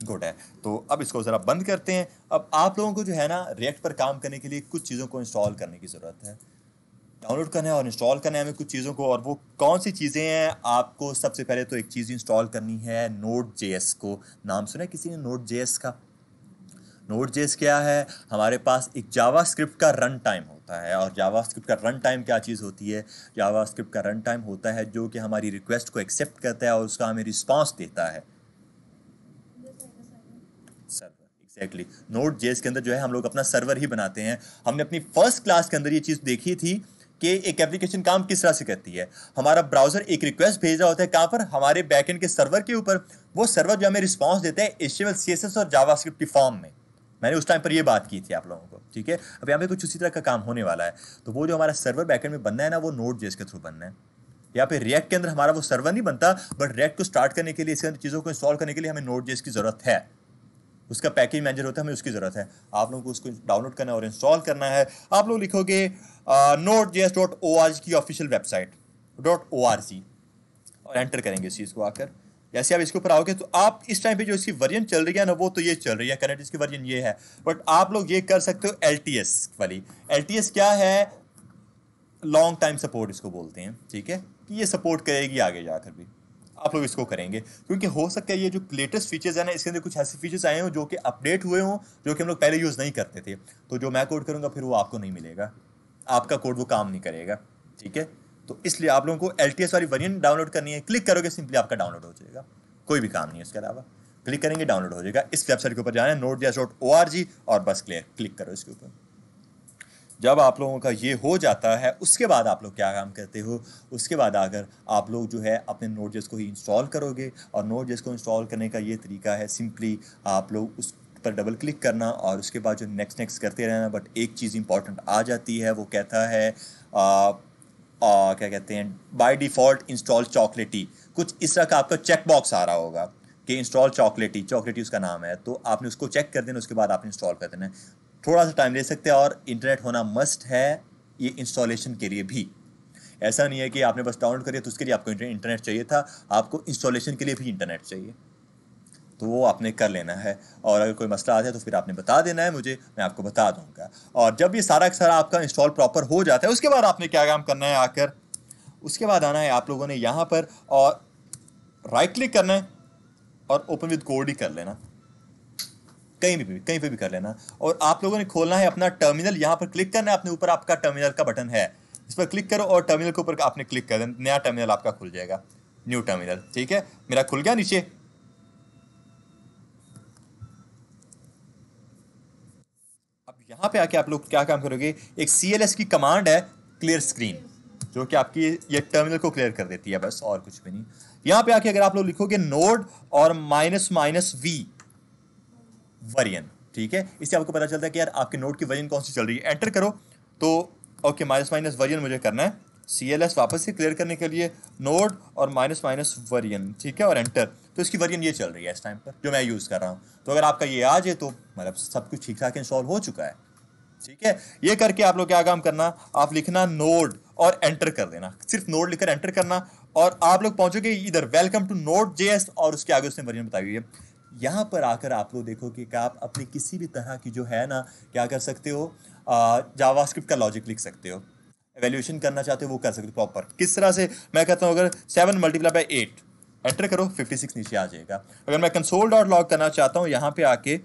Speaker 1: गुड है तो अब इसको ज़रा बंद करते हैं अब आप लोगों को जो है ना रिएक्ट पर काम करने के लिए कुछ चीज़ों को इंस्टॉल करने की ज़रूरत है डाउनलोड करना है और इंस्टॉल करना है हमें कुछ चीज़ों को और वो कौन सी चीज़ें हैं आपको सबसे पहले तो एक चीज़ इंस्टॉल करनी है नोट जे को नाम सुना है किसी ने नोट जे का नोट जेस क्या है हमारे पास एक जावा स्क्रिप्ट का रन टाइम होता है और जावा स्क्रिप्ट का रन टाइम क्या चीज़ होती है जावा स्क्रिप्ट का रन टाइम होता है जो कि हमारी रिक्वेस्ट को एक्सेप्ट करता है और उसका हमें रिस्पॉन्स देता है एग्जैक्टली नोट जेस के अंदर जो है हम लोग अपना सर्वर ही बनाते हैं हमने अपनी फर्स्ट क्लास के अंदर ये चीज़ देखी थी कि एक एप्लीकेशन काम किस तरह से करती है हमारा ब्राउजर एक रिक्वेस्ट भेज रहा होता है कहाँ पर हमारे बैकएंड के सर्वर के ऊपर वो सर्वर जो हमें रिस्पॉन्स देता है एच टी और जावास्क्रिप्ट की फॉर्म में मैंने उस टाइम पर ये बात की थी आप लोगों को ठीक है अब यहाँ पे कुछ उसी तरह का काम होने वाला है तो वो जो हमारा सर्वर बैकेंड में बनना है ना वो नोट जेस के थ्रू बनना है यहाँ पे रिएक्ट के अंदर हमारा वो सर्वर नहीं बनता बट रिएक्ट को स्टार्ट करने के लिए इसके अंदर चीज़ों को इंस्टॉल करने के लिए हमें नोट जेस की ज़रूरत है उसका पैकेज मैनेजर होता है हमें उसकी ज़रूरत है आप लोगों को उसको डाउनलोड करना है और इंस्टॉल करना है आप लोग लिखोगे नोट जेस डॉट ओ आर जी की official website dot O R C और एंटर करेंगे इस चीज़ को आकर जैसे आप इसके ऊपर आओगे तो आप इस टाइम पे जो इसकी वर्जन चल रही है ना वो तो ये चल रही है करंट इसकी वर्जन ये है बट आप लोग ये कर सकते हो एल वाली एल क्या है लॉन्ग टाइम सपोर्ट इसको बोलते हैं ठीक है कि ये सपोर्ट करेगी आगे जाकर भी आप लोग इसको करेंगे क्योंकि हो सकता है ये जो लेटेस्ट फीचर्स है ना इसके अंदर कुछ ऐसे फीचर्स आए हों जो कि अपडेट हुए हों जो कि हम लोग पहले यूज़ नहीं करते थे तो जो मैं कोड करूँगा फिर वो आपको नहीं मिलेगा आपका कोड वो काम नहीं करेगा ठीक है तो इसलिए आप लोगों को एल टी एस वाली वनियन डाउनलोड करनी है क्लिक करोगे सिंपली आपका डाउनलोड हो जाएगा कोई भी काम नहीं है उसके अलावा क्लिक करेंगे डाउनलोड हो जाएगा इस वेबसाइट के ऊपर जाना है नोट जैस डॉट ओ आर जी और बस क्लियर क्लिक करो इसके ऊपर जब आप लोगों का ये हो जाता है उसके बाद आप लोग क्या काम करते हो उसके बाद आकर आप लोग जो है अपने नोट जेस को ही इंस्टॉल करोगे और नोट जेस को इंस्टॉल करने का ये तरीका है सिंपली आप लोग उस पर डबल क्लिक करना और उसके बाद जो नेक्स्ट नेक्स्ट करते रहना बट एक चीज़ इंपॉर्टेंट आ जाती है वो कहता है आ, आ, क्या कहते हैं बाय डिफ़ॉल्ट इंस्टॉल चॉकलेटी कुछ इस तरह का आपका चेक बॉक्स आ रहा होगा कि इंस्टॉल चॉकलेटी चॉकलेटी उसका नाम है तो आपने उसको चेक कर देना उसके बाद आपने इंस्टॉल कर देना थोड़ा सा टाइम ले सकते हैं और इंटरनेट होना मस्ट है ये इंस्टॉलेशन के लिए भी ऐसा नहीं है कि आपने बस डाउनलोड करिए तो उसके लिए आपको इंटरनेट चाहिए था आपको इंस्टॉलेशन के लिए भी इंटरनेट चाहिए तो वो आपने कर लेना है और अगर कोई मसला आ जाए तो फिर आपने बता देना है मुझे मैं आपको बता दूंगा और जब ये सारा सारा आपका इंस्टॉल प्रॉपर हो जाता है उसके बाद आपने क्या काम करना है आकर उसके बाद आना है आप लोगों ने यहाँ पर और राइट क्लिक करना है और ओपन विद कोड ही कर लेना कहीं भी कहीं पे भी कर लेना और आप लोगों ने खोलना है अपना टर्मिनल यहाँ पर क्लिक करना है अपने ऊपर आपका टर्मिनल का बटन है इस पर क्लिक करो और टर्मिनल के ऊपर आपने क्लिक कर देना नया टर्मिनल आपका खुल जाएगा न्यू टर्मिनल ठीक है मेरा खुल गया नीचे यहाँ पे आके आप लोग क्या काम करोगे एक सी की कमांड है क्लियर स्क्रीन जो कि आपकी ये टर्मिनल को क्लियर कर देती है बस और कुछ भी नहीं यहाँ पे आके अगर आप लोग लिखोगे नोड और माइनस माइनस वी वरियन ठीक है इससे आपको पता चलता है कि यार आपके नोड की वर्जन कौन सी चल रही है एंटर करो तो ओके माइनस माइनस वरियन मुझे करना है सी एल एस वापस से क्लियर करने के लिए नोड और माइनस माइनस वरियन ठीक है और एंटर तो इसकी वरियन ये चल रही है इस टाइम पर जो मैं यूज़ कर रहा हूँ तो अगर आपका ये आ जाए तो मतलब सब कुछ ठीक ठाक इंस्टॉल हो चुका है ठीक है ये करके आप लोग क्या काम करना आप लिखना नोड और एंटर कर देना सिर्फ नोड लिखकर एंटर करना और आप लोग पहुंचोगे इधर वेलकम टू नोट एस और उसके आगे उसने वर्जन बताई हुई है यहाँ पर आकर आप लोग देखो कि आप अपनी किसी भी तरह की जो है ना क्या कर सकते हो जावा स्क्रिप्ट का लॉजिक लिख सकते हो एवेल्यूशन करना चाहते हो वो कर सकते हो प्रॉपर किस तरह से मैं कहता हूँ अगर seven multiply by eight enter करो फिफ्टी सिक्स नीचे आ जाएगा अगर मैं कंसोल डॉट लॉग करना चाहता हूँ यहाँ पे आके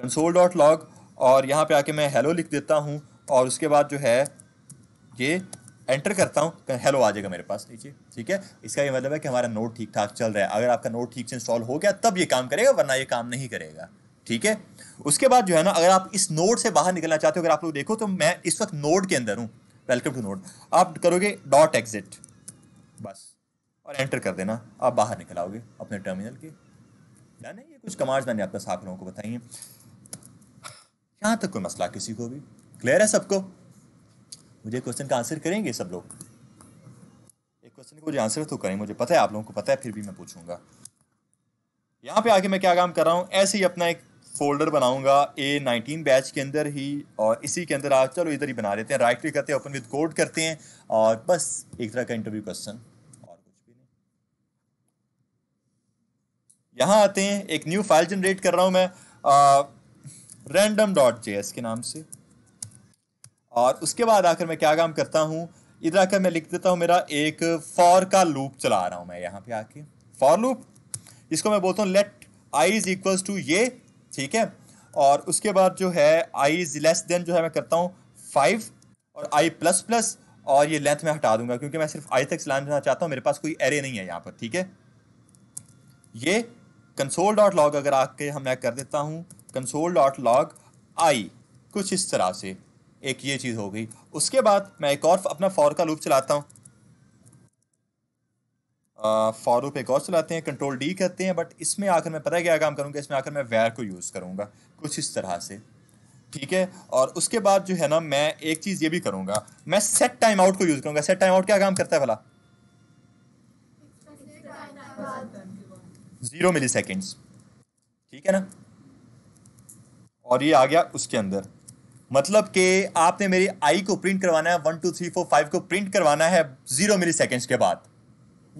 Speaker 1: कंसोल डॉट लॉग और यहाँ पे आके मैं हेलो लिख देता हूँ और उसके बाद जो है ये एंटर करता हूँ हेलो आ जाएगा मेरे पास नीचे ठीक है इसका ये मतलब है कि हमारा नोट ठीक ठाक चल रहा है अगर आपका नोट ठीक से इंस्टॉल हो गया तब ये काम करेगा वरना ये काम नहीं करेगा ठीक है उसके बाद जो है ना अगर आप इस नोट से बाहर निकलना चाहते हो अगर आप लोग देखो तो मैं इस वक्त नोट के अंदर हूँ वेलकम टू नोट आप करोगे डॉट एग्जिट बस और एंटर कर देना आप बाहर निकल आओगे अपने टर्मिनल के या नहीं ये कुछ कमांड्स मैंने आपका साथ लोगों को बताई हैं यहाँ तक कोई मसला किसी को भी क्लियर है सबको मुझे क्वेश्चन का आंसर करेंगे सब लोग एक क्वेश्चन को मुझे आंसर तो करेंगे मुझे पता है आप लोगों को पता है फिर भी मैं पूछूंगा यहाँ पे आके मैं क्या काम कर रहा हूँ ऐसे ही अपना एक फोल्डर बनाऊंगा ए नाइनटीन बैच के अंदर ही और इसी के अंदर आप चलो इधर ही बना लेते हैं राइट क्लिक करते हैं ओपन विद कोड करते हैं और बस एक तरह का इंटरव्यू क्वेश्चन और कुछ भी नहीं यहाँ आते हैं एक न्यू फाइल जनरेट कर रहा हूँ मैं आ, रैंडम डॉट जे के नाम से और उसके बाद आकर मैं क्या काम करता हूँ इधर आकर मैं लिख देता हूँ मेरा एक फॉर का लूप चला रहा हूँ मैं यहाँ पे आके फॉर लूप इसको मैं बोलता हूँ let i is equals to ये ठीक है और उसके बाद जो है आई इज लेस देन जो है मैं करता हूँ फाइव और आई प्लस प्लस और ये लेंथ मैं हटा दूंगा क्योंकि मैं सिर्फ आई तक चलाना चाहता हूँ मेरे पास कोई एरे नहीं है यहाँ पर ठीक है ये कंसोल डॉट लॉग अगर आके हम मैं कर देता हूँ कंसोल डॉट लॉग आई कुछ इस तरह से एक ये चीज़ हो गई उसके बाद मैं एक और अपना फॉर का लूप चलाता हूँ फॉर लूप एक और चलाते हैं कंट्रोल डी करते हैं बट इसमें आकर मैं पता क्या काम करूँगा इसमें आकर मैं वैर को यूज़ करूँगा कुछ इस तरह से ठीक है और उसके बाद जो है ना मैं एक चीज़ ये भी करूँगा मैं सेट टाइम आउट को यूज़ करूँगा सेट टाइम आउट क्या काम करता है भला ज़ीरो मिली सेकेंड्स ठीक है ना और ये आ गया उसके अंदर मतलब कि आपने मेरी आई को प्रिंट करवाना है one two three four five को प्रिंट करवाना है जीरो मिली सेकेंड्स के बाद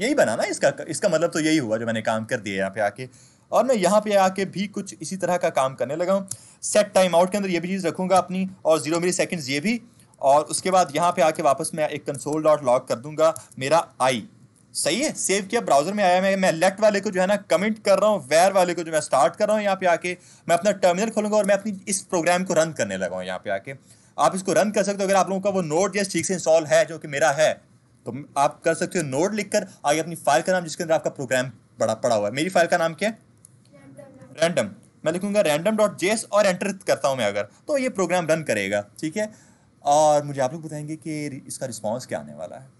Speaker 1: यही बनाना इसका इसका मतलब तो यही हुआ जो मैंने काम कर दिया यहाँ पे आके और मैं यहाँ पे आके भी कुछ इसी तरह का काम करने लगा हूँ सेट टाइम आउट के अंदर ये भी चीज़ रखूँगा अपनी और जीरो मिली सेकेंड्स ये भी और उसके बाद यहाँ पे आके वापस मैं एक कंसोल डॉट लॉक कर दूंगा मेरा आई सही है सेव किया ब्राउजर में आया मैं मैं लेफ्ट वाले को जो है ना कमिट कर रहा हूँ वेयर वाले को जो मैं स्टार्ट कर रहा हूँ यहाँ पे आके मैं अपना टर्मिनल खोलूंगा और मैं अपनी इस प्रोग्राम को रन करने लगा हूँ यहाँ पे आके आप इसको रन कर सकते हो अगर आप लोगों का वो नोट जैस ठीक से इंस्टॉल है जो कि मेरा है तो आप कर सकते हो नोट लिखकर आगे अपनी फाइल का नाम जिसके अंदर आपका प्रोग्राम बड़ा पड़ा हुआ है मेरी फाइल का नाम क्या है रैंडम मैं लिखूंगा रैंडम डॉट जेस और एंटर करता हूँ मैं अगर तो ये प्रोग्राम रन करेगा ठीक है और मुझे आप लोग बताएंगे कि इसका रिस्पॉन्स क्या आने वाला है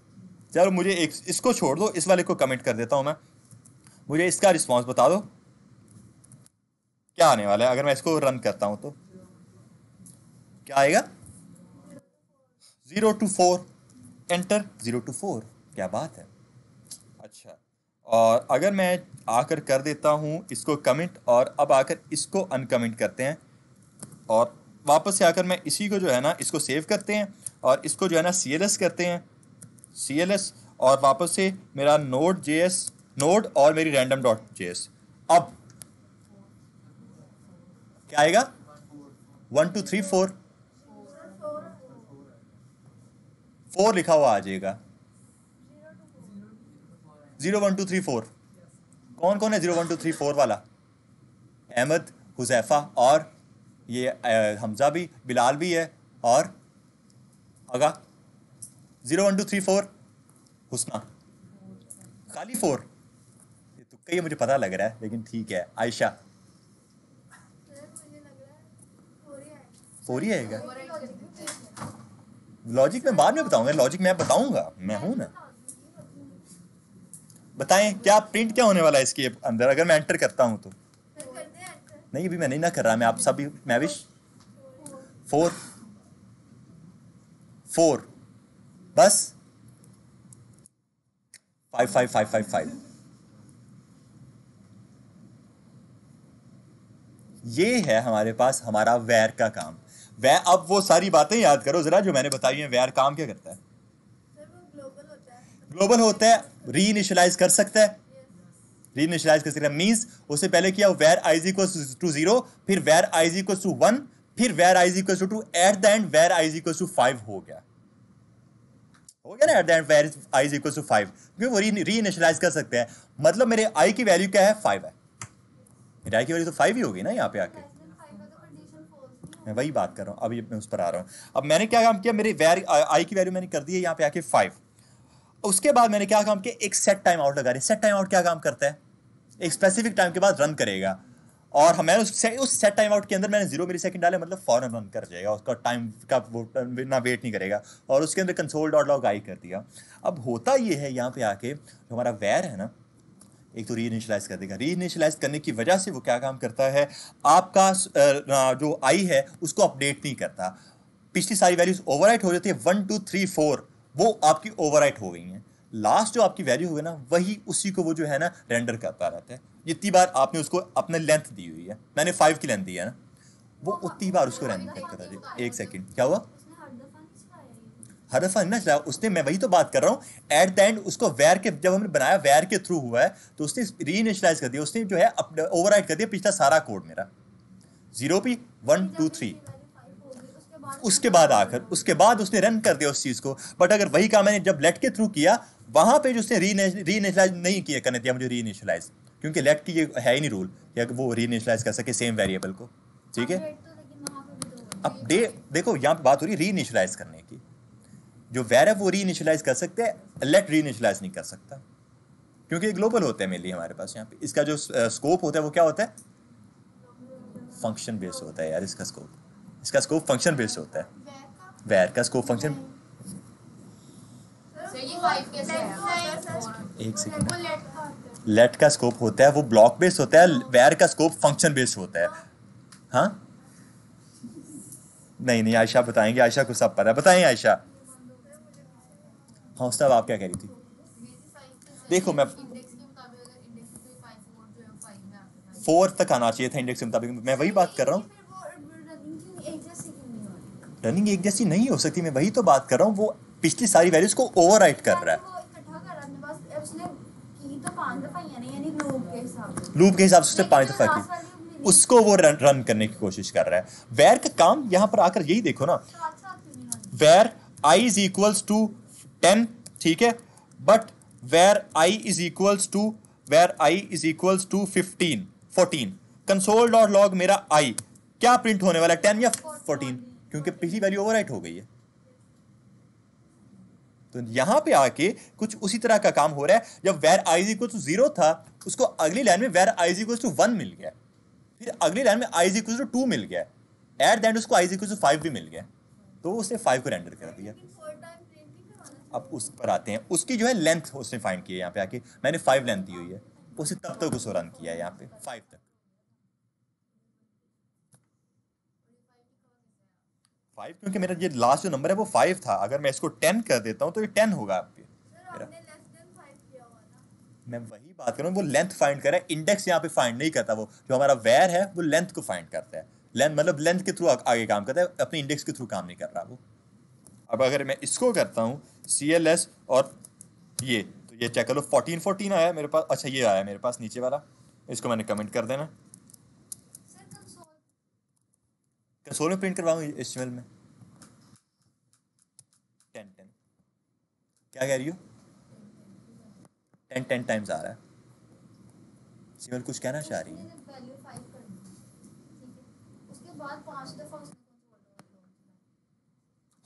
Speaker 1: चलो मुझे एक इसको छोड़ दो इस वाले को कमेंट कर देता हूँ मैं मुझे इसका रिस्पॉन्स बता दो क्या आने वाला है अगर मैं इसको रन करता हूँ तो क्या आएगा zero two four enter zero two four क्या बात है अच्छा और अगर मैं आकर कर देता हूँ इसको कमेंट और अब आकर इसको अनकमेंट करते हैं और वापस से आकर मैं इसी को जो है ना इसको सेव करते हैं और इसको जो है ना सी करते हैं सी एल एस और वापस से मेरा नोड जे एस नोड और मेरी रैंडम डॉट जे एस अब क्या आएगा one two three four four लिखा हुआ आ जाएगा zero one two three four कौन कौन है zero one two three four वाला अहमद हुजैफा और ये हमजा भी बिलाल भी है और Agha zero one two three four Husna खाली फोर ये तो कई मुझे पता लग रहा है लेकिन ठीक है आयशा फोर ही आएगा लॉजिक में बाद में बताऊंगा लॉजिक मैं बताऊंगा मैं हूं ना बताएं क्या प्रिंट क्या होने वाला है इसके अंदर अगर मैं एंटर करता हूं तो नहीं अभी मैं नहीं ना कर रहा मैं आप सभी मैविश फोर फोर बस five five five five five ये है हमारे पास हमारा वैर का काम वैर अब वो सारी बातें याद करो जरा जो मैंने बताई है वैर काम क्या करता है ग्लोबल होता है री इनिशलाइज कर सकता है री कर सकता है मींस उससे पहले किया वेर आईज को टू जीरो फिर वेर आईज को टू वन फिर var i's equal to at the end var g को टू फाइव हो गया हो गया ना at the end var i is equal to five क्योंकि वो री इनिशलाइज कर सकते हैं मतलब मेरे आई की वैल्यू क्या है फाइव है मेरे आई की वैल्यू तो फाइव ही होगी ना यहाँ पे आके मैं वही बात कर रहा हूँ अब मैं उस पर आ रहा हूँ अब मैंने क्या काम किया मेरी वैर आई की वैल्यू मैंने कर दी है यहाँ पे आके फाइव उसके बाद मैंने क्या काम किया एक सेट टाइम आउट लगा रही सेट टाइम आउट क्या काम करता है एक स्पेसिफिक टाइम के बाद रन करेगा और हमें उस से, उस सेट टाइम आउट के अंदर मैंने जीरो मेरी सेकंड डाले मतलब फॉरन रन कर जाएगा उसका टाइम का वो ना वेट नहीं करेगा और उसके अंदर कंसोल डॉट लॉग आई कर दिया अब होता ये है यहाँ पे आके जो हमारा वैर है ना एक तो री इनिशलाइज कर देगा री इनिशलाइज करने की वजह से वो क्या काम करता है आपका जो आई है उसको अपडेट नहीं करता पिछली सारी वैल्यूज ओवर हो जाती है वन टू थ्री फोर वो आपकी ओवरराइट हो गई हैं लास्ट जो आपकी वैल्यू हुई ना वही उसी को वो जो है ना रेंडर करता रहता है जितनी बार आपने उसको अपने लेंथ दी हुई है मैंने फाइव की लेंथ दी है ना वो उतनी बार उसको रेंडर करता रहता है एक सेकेंड क्या हुआ हर दफ़ा ना चलाया उसने मैं वही तो बात कर रहा हूँ एट द एंड उसको वेयर के जब हमने बनाया वेयर के थ्रू हुआ है तो उसने री इनिशलाइज कर दिया उसने जो है ओवर कर दिया पिछला सारा कोड मेरा zero P one two three उसके बाद आकर उसके बाद उसने रन कर दिया उस चीज़ को बट अगर वही काम मैंने जब लेट के थ्रू किया वहाँ पे जो उसने रीनेशलाइज नहीं किया करने दिया मुझे रीनेशलाइज क्योंकि लेट की ये है ही नहीं रूल या वो रीनेशलाइज कर सके सेम वेरिएबल को ठीक है अब डे तो देखो यहाँ पे बात हो रही है रीनिशलाइज करने की जो है वो रीनिशलाइज कर सकते हैं लेट रीनिशलाइज नहीं कर सकता क्योंकि ग्लोबल होता है मेनली हमारे पास यहाँ पे इसका जो स्कोप होता है वो क्या होता है फंक्शन बेस्ड होता है यार इसका स्कोप इसका स्कोप फंक्शन बेस्ड होता है वैर का स्कोप फंक्शन एक सेकेंड लेट का स्कोप होता है वो ब्लॉक बेस्ड होता है वेयर का स्कोप फंक्शन बेस्ड होता है हाँ नहीं नहीं आयशा बताएंगे आयशा को सब पता है बताएं आयशा हाँ उस आप क्या कह रही थी देखो मैं फोर्थ तक आना चाहिए था इंडेक्स के मुताबिक मैं वही बात कर रहा हूँ रनिंग एक जैसी नहीं हो सकती मैं वही तो बात कर रहा हूँ वो पिछली सारी वैल्यूज को ओवर कर रहा है लूप तो के हिसाब से उसने पाँच दफा की उसको वो रन रन करने की कोशिश कर रहा है वेर का काम यहाँ पर आकर यही देखो ना var i is equals to ten ठीक है but var i is equals to var i is equals to fifteen fourteen console dot log मेरा आई क्या प्रिंट होने वाला है टेन या फोर्टीन क्योंकि पिछली वैल्यू ओवर हो गई है तो यहां पे आके कुछ उसी तरह का काम हो रहा है जब var i's equal to zero था उसको अगली लाइन में var i's equal to one मिल गया फिर अगली लाइन में आईज इक्वल टू टू मिल गया एट द एंड उसको आईज इक्वल टू फाइव भी मिल गया तो उसने फाइव को रेंडर कर दिया अब उस पर आते हैं उसकी जो है लेंथ उसने फाइंड की है यहाँ पे आके मैंने फाइव लेंथ दी हुई है उसे तब तक उसको रन किया है यहाँ पे फाइव तक फाइव क्योंकि मेरा ये लास्ट जो नंबर है वो फाइव था अगर मैं इसको टेन कर देता हूँ तो ये टेन होगा आपके मैं वही बात कर रहा हूँ वो लेंथ फाइंड कर रहा है इंडेक्स यहाँ पे फाइंड नहीं करता वो जो हमारा वेयर है वो लेंथ को फाइंड करता है लेंथ मतलब लेंथ के थ्रू आगे काम करता है अपने इंडेक्स के थ्रू काम नहीं कर रहा वो अब अगर मैं इसको करता हूँ सी एल एस और ये तो ये चेक कर लो फोर्टीन फोर्टीन आया मेरे पास अच्छा ये आया मेरे पास नीचे वाला इसको मैंने कमेंट कर देना कंसोल में प्रिंट करवाऊँ एच में टेन टेन क्या कह रही हो टेन टेन टाइम्स आ रहा है सिमल कुछ कहना चाह रही है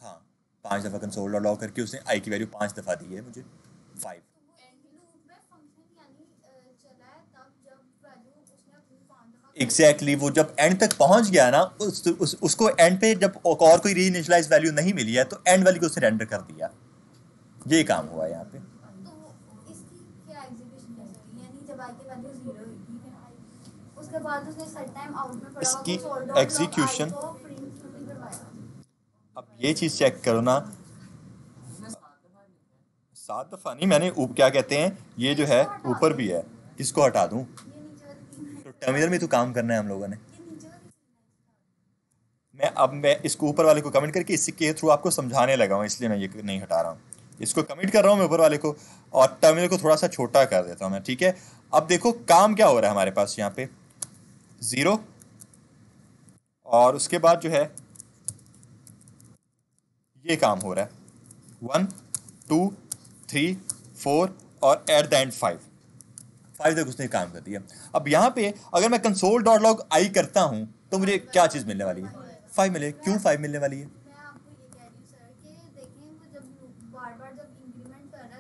Speaker 1: हाँ पाँच दफ़ा कंसोल लॉक करके उसने आई की वैल्यू पाँच दफ़ा दी है मुझे फाइव एग्जैक्टली exactly, वो जब एंड तक पहुंच गया ना उस, उस उसको एंड पे जब और कोई री इनिशलाइज वैल्यू नहीं मिली है तो एंड वाली को सरेंडर कर दिया ये काम हुआ यहाँ पे तो इसकी एग्जीक्यूशन अब ये चीज़ चेक करो ना सात दफ़ा नहीं मैंने क्या कहते हैं ये जो है ऊपर भी है इसको हटा दू टर्मिनल में तो काम करना है हम लोगों ने मैं अब मैं इसको ऊपर वाले को कमेंट करके इसी के थ्रू आपको समझाने लगा हूँ इसलिए मैं ये नहीं हटा रहा हूँ इसको कमेंट कर रहा हूँ मैं ऊपर वाले को और टर्मिनल को थोड़ा सा छोटा कर देता हूँ मैं ठीक है अब देखो काम क्या हो रहा है हमारे पास यहाँ पे ज़ीरो और उसके बाद जो है ये काम हो रहा है वन टू थ्री फोर और at the end five five तक उसने काम कर दिया अब यहाँ पे अगर मैं कंसोल डॉट लॉग आई करता हूँ तो मुझे क्या चीज़ मिलने वाली है फाइव मिले क्यों फाइव मिलने वाली है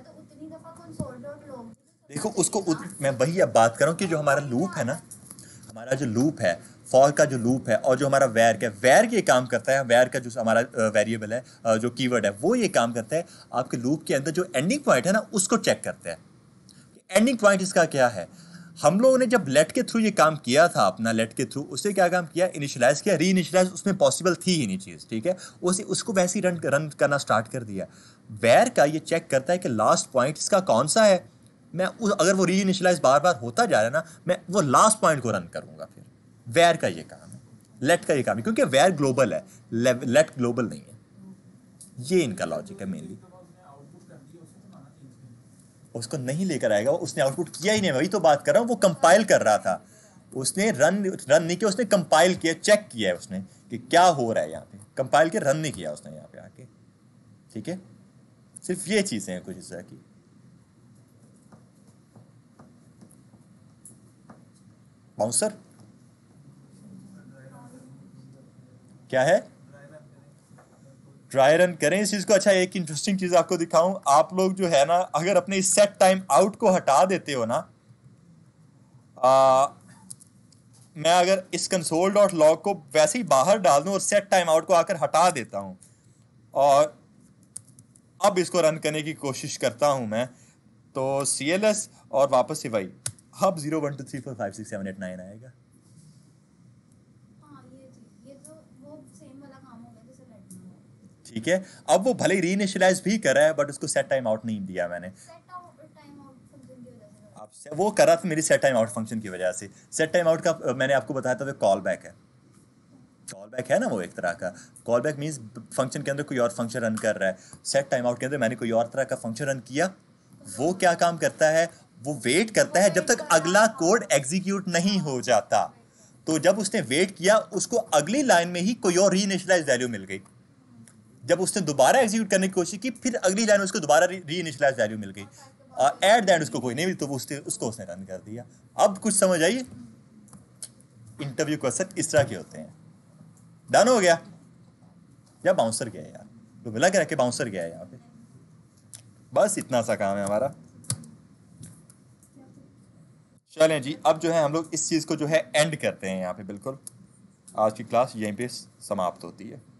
Speaker 1: तो तो देखो उसको उत, मैं वही अब बात कर रहा हूँ कि जो हमारा लूप है ना हमारा जो लूप है फॉर का जो लूप है और जो हमारा वैर का वैर ये काम करता है वैर का जो हमारा वेरिएबल है जो कीवर्ड है वो ये काम करता है आपके लूप के अंदर जो एंडिंग पॉइंट है ना उसको चेक करता है एंडिंग पॉइंट इसका क्या है हम लोगों ने जब लेट के थ्रू ये काम किया था अपना लेट के थ्रू उसे क्या काम किया इनिशलाइज किया री इनिशलाइज उसमें पॉसिबल थी ही नहीं चीज़ ठीक है उसे उसको वैसे ही रन रन करना स्टार्ट कर दिया वैर का ये चेक करता है कि लास्ट पॉइंट इसका कौन सा है मैं उस अगर वो री इनिशलाइज बार बार होता जा रहा है ना मैं वो लास्ट पॉइंट को रन करूँगा फिर वैर का ये काम है लेट का ये काम है क्योंकि वेयर ग्लोबल है लेट ग्लोबल नहीं है ये इनका लॉजिक है मेनली उसको नहीं लेकर आएगा उसने आउटपुट किया ही नहीं वही तो बात कर रहा हूँ वो कंपाइल कर रहा था उसने रन रन नहीं किया उसने कंपाइल किया चेक किया है उसने कि क्या हो रहा है यहाँ पे कंपाइल के रन नहीं किया उसने यहाँ पे आके ठीक है सिर्फ ये चीज़ें हैं कुछ इस तरह की बाउंसर क्या है ड्राई रन करें इस चीज़ को अच्छा एक इंटरेस्टिंग चीज़ आपको दिखाऊं आप लोग जो है ना अगर अपने इस सेट टाइम आउट को हटा देते हो ना आ, मैं अगर इस कंसोल डॉट लॉग को वैसे ही बाहर डाल दूँ और सेट टाइम आउट को आकर हटा देता हूँ और अब इसको रन करने की कोशिश करता हूँ मैं तो सी और वापस सिवाई हब zero one two three four five six seven eight nine आएगा ठीक है अब वो भले ही रीनिशलाइज भी रहा है बट उसको सेट टाइम आउट नहीं दिया मैंने वो करा था मेरी सेट टाइम आउट फंक्शन की वजह से सेट टाइम आउट का मैंने आपको बताया था वो कॉल बैक है कॉल बैक है ना वो एक तरह का कॉल बैक मीन्स फंक्शन के अंदर कोई और फंक्शन रन कर रहा है सेट टाइम आउट के अंदर मैंने कोई और तरह का फंक्शन रन किया वो क्या काम करता है वो वेट करता है जब तक अगला कोड एग्जीक्यूट नहीं हो जाता तो जब उसने वेट किया उसको अगली लाइन में ही कोई और रीनिशलाइज वैल्यू मिल गई जब उसने दोबारा एग्जीक्यूट करने की कोशिश की फिर अगली लाइन उसको दोबारा री इनिशलाइज वैल्यू मिल गई एट एंड उसको कोई नहीं मिली तो उसने उसको उसने रन कर दिया अब कुछ समझ आई इंटरव्यू क्वेश्चन इस तरह के होते हैं डन हो गया या बाउंसर गया यार तो मिला क्या बाउंसर गया यहाँ पे बस इतना सा काम है हमारा चले जी अब जो है हम लोग इस चीज़ को जो है एंड करते हैं यहाँ पे बिल्कुल आज की क्लास यहीं पे समाप्त होती है